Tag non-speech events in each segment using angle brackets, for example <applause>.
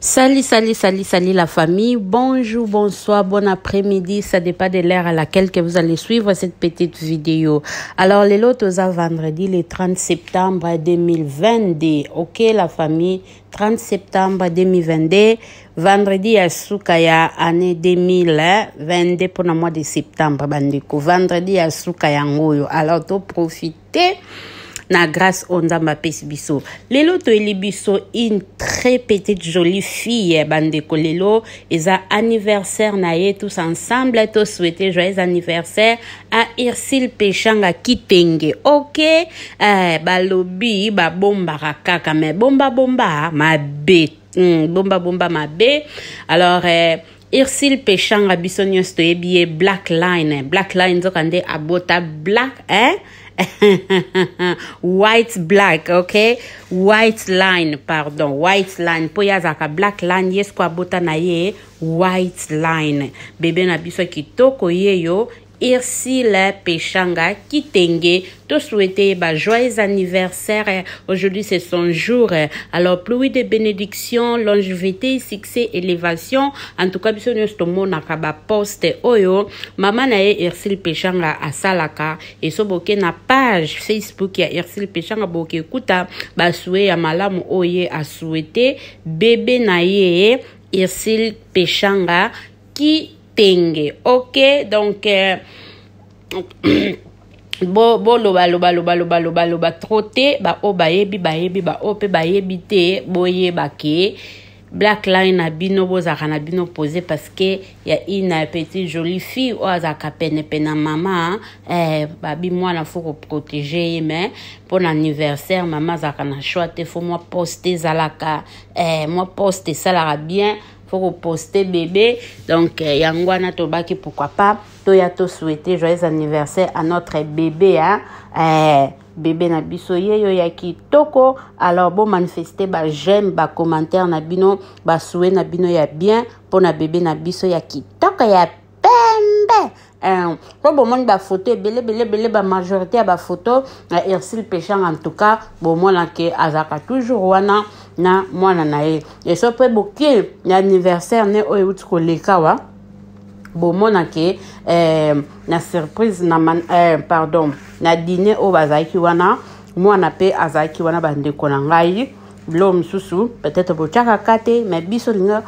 Salut, salut, salut, salut la famille. Bonjour, bonsoir, bon après-midi. Ça dépend de l'heure à laquelle que vous allez suivre cette petite vidéo. Alors, les lotos à vendredi, le 30 septembre 2022. Ok, la famille, 30 septembre 2022. Vendredi à Soukaya, année 2022 pour le mois de septembre, Bandico. Vendredi à Soukaya, Alors, tout profiter. na grâce oyo nzambe apesi biso lelo toyeli biso une très petite jolie fille eh, bandeko lelo eza anniversaire na ye tous ensemble tosouete joyeux anniversaire à irsil peshanga kitenge ok eh, balobi babombaka kaka me bombabomba mabe mm, bombabomba mabe alors eh, irsil peshanga biso nyonso toyebi ye black line black line nzoka nde abota black eh? <laughs> white black okay white line pardon white line mpo ye azalaka black line ye siko abota na ye white line bebe na biso ya kitoko ye yo Le Pechanga Kitenge. Te souhaiter bah, joyeux anniversaire. Aujourd'hui, c'est son jour. Alors, pluie de bénédictions, longévité, succès, élévation. En tout cas, biso mot nakaba poste oyo mama na ye Péchanga Pechanga salaka et so boke na page Facebook ya Irsile Pechanga boke hein. bah, à à oh, ya oye à souhaiter bébé na ye Irsil Pechanga qui tenge ok donc euh, <clears throat> boloba loba loba loba loba loba tro te baoyo bayebi bayebi baoyo mpe bayebi te boyebake black line na bino bozalaka na bino pose parceke ya ina ya petite jolie fille oyo azalaka penepene na mama eh, babi mwana fo koprotege ye me mpo na anniversaire mama azalaka na shwa te fo mwa poste ezalaka eh, mwa poste esalaka bien Faut poster bébé. Donc, euh, Yangwana Tobaki, pourquoi pas. Toya to souhaiter joyeux anniversaire à notre bébé, hein. Euh, bébé na pas yo ya kitoko alors bon manifester ba j'aime ba commentaire na bino ba souhait ya bien pour na bébé na biso ya ya mpo bomoni bafoto ebelebelebele bamajorité ya bafoto na ersil péchang en tout cas bomona ke azalaka toujours wana na mwana na ye e so mpe bokie na anniversaire ne oyo euti koleka awa bomona ke eh, na surprise na man, eh, pardon na dine oyo bazalaki wana mwana mpe azalaki wana bandeko na ngai biloko mosusu peut-être botyakaka te mai biso linga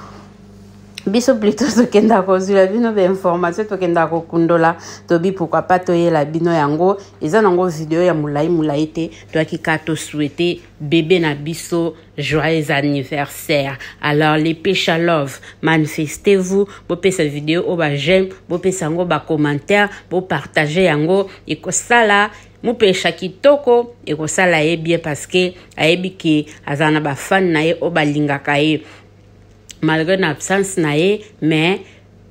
biso plutôt tokendaka kozwila bino bainformatio tokendaka kokundola tobi pourkui pas toyela bino yango eza nango video ya molai molai te toyaki ka toswete bebe na biso joyeux anniversaire alors les pécha love manifestez-vous bopesa video oyo bajeme bopesa yango bacommentaire bopartage yango ekosala mopesha kitoko ekosala ye bien parceke ayebi ke azala na bafani na ye oyo balingaka ye malgré na absence na ye me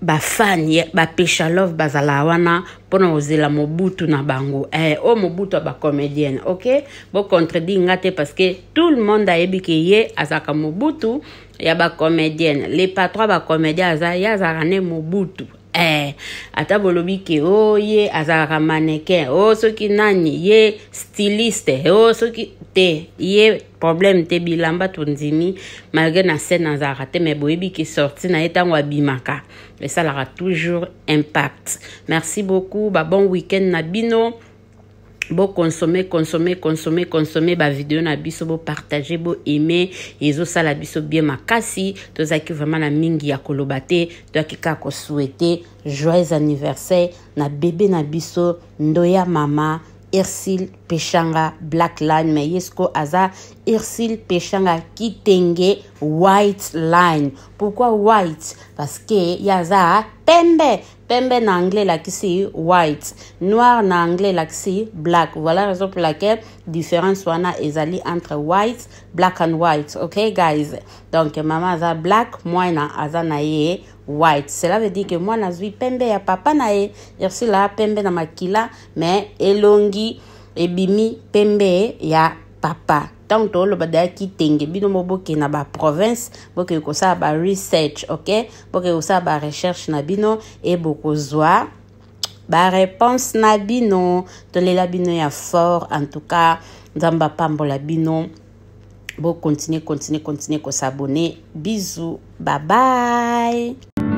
bafan ye bapesha love bazala wana mpona kozela mobutu na bango eh, o oh, mobutu ya bacomédienne ok bocontredit nga te parce que tout le monde ayebiki ye azalaka mobutu ya bacomédienne le patron ya bacomédien aza ye azalaka nde mobutu eh, ata bolobi ke o oh, ye azalaka mannequin o oh, soki nani ye styliste o oh, soki te ye problème te bilamba tondimi malgré na scène azalaka te mais boyebi ke sorti na ye ntango abimaka esalaka toujours impact merci beaucoup babon weekend na bino bokonsome konsome konsome konsome bavideo na biso bopartage boeme ezosala biso bien makasi tozalaki vraimen na mingi ya koloba te toyaki kaka kosuete joyeux anniversaire na bebe na biso ndoya mama ersil peshanga black line me ye sikoyo aza ersil peshanga kitenge white line pourquoi white parce que ye aza pembe Pembe na anglais la white. Noir na anglais la black. Voilà la raison pour laquelle différence wana ezali entre white, black and white. Ok guys? Donc maman aza black, moi na aza na ye white. Cela veut dire que moi na zui pembe ya papa na ye. Yersi pembe na makila mais elongi ebimi pembe ya papa. ntango toloba dayaki tenge bino mo bokende na baprovince bokende kosala baresearch ok bokende kosala barecherche na bino e bokozwa bareponse na bino tolela bino ya fort en tout cas nzambe apambola bino bocontinue continue continue kosabone bizu babaye